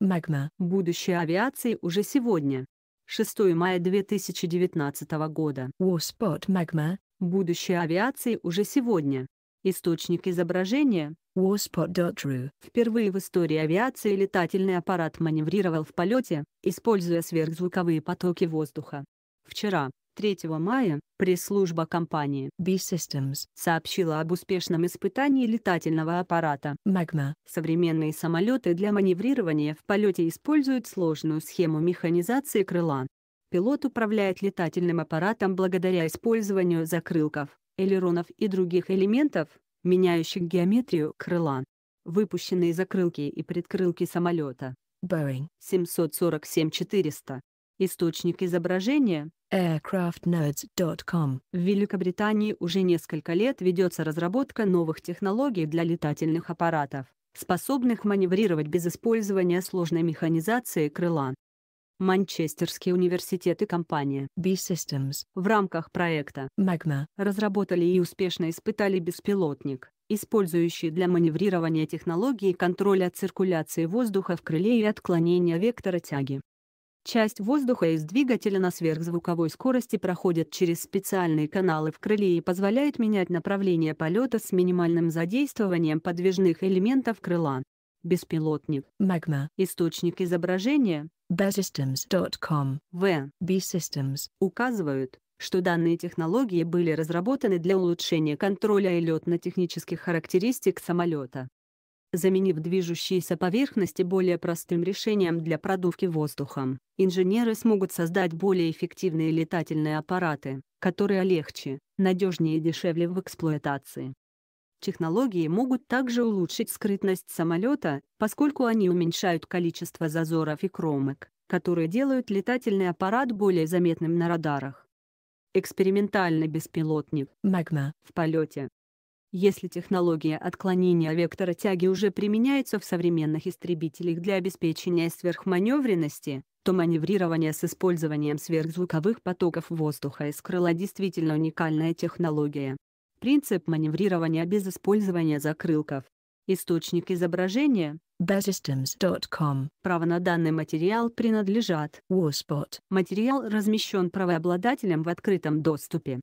Магма. Будущее авиации уже сегодня. 6 мая 2019 года. Warspot Magma. Будущее авиации уже сегодня. Источник изображения. Warspot.ru. Впервые в истории авиации летательный аппарат маневрировал в полете, используя сверхзвуковые потоки воздуха. Вчера, 3 мая пресс-служба компании B-Systems сообщила об успешном испытании летательного аппарата Magma. Современные самолеты для маневрирования в полете используют сложную схему механизации крыла. Пилот управляет летательным аппаратом благодаря использованию закрылков, элеронов и других элементов, меняющих геометрию крыла. Выпущенные закрылки и предкрылки самолета Boeing 747-400 Источник изображения aircraftnerds.com В Великобритании уже несколько лет ведется разработка новых технологий для летательных аппаратов, способных маневрировать без использования сложной механизации крыла. Манчестерский университет и компания B-Systems в рамках проекта Magma разработали и успешно испытали беспилотник, использующий для маневрирования технологии контроля циркуляции воздуха в крыле и отклонения вектора тяги. Часть воздуха из двигателя на сверхзвуковой скорости проходит через специальные каналы в крыле и позволяет менять направление полета с минимальным задействованием подвижных элементов крыла. Беспилотник. Magma. Источник изображения. Besystems.com. В. b Указывают, что данные технологии были разработаны для улучшения контроля и летно-технических характеристик самолета заменив движущиеся поверхности более простым решением для продувки воздухом. Инженеры смогут создать более эффективные летательные аппараты, которые легче, надежнее и дешевле в эксплуатации. Технологии могут также улучшить скрытность самолета, поскольку они уменьшают количество зазоров и кромок, которые делают летательный аппарат более заметным на радарах. Экспериментальный беспилотник Magna в полете если технология отклонения вектора тяги уже применяется в современных истребителях для обеспечения сверхманевренности, то маневрирование с использованием сверхзвуковых потоков воздуха из крыла действительно уникальная технология. Принцип маневрирования без использования закрылков. Источник изображения Besystems.com. Право на данный материал принадлежат Warspot. Материал размещен правообладателем в открытом доступе.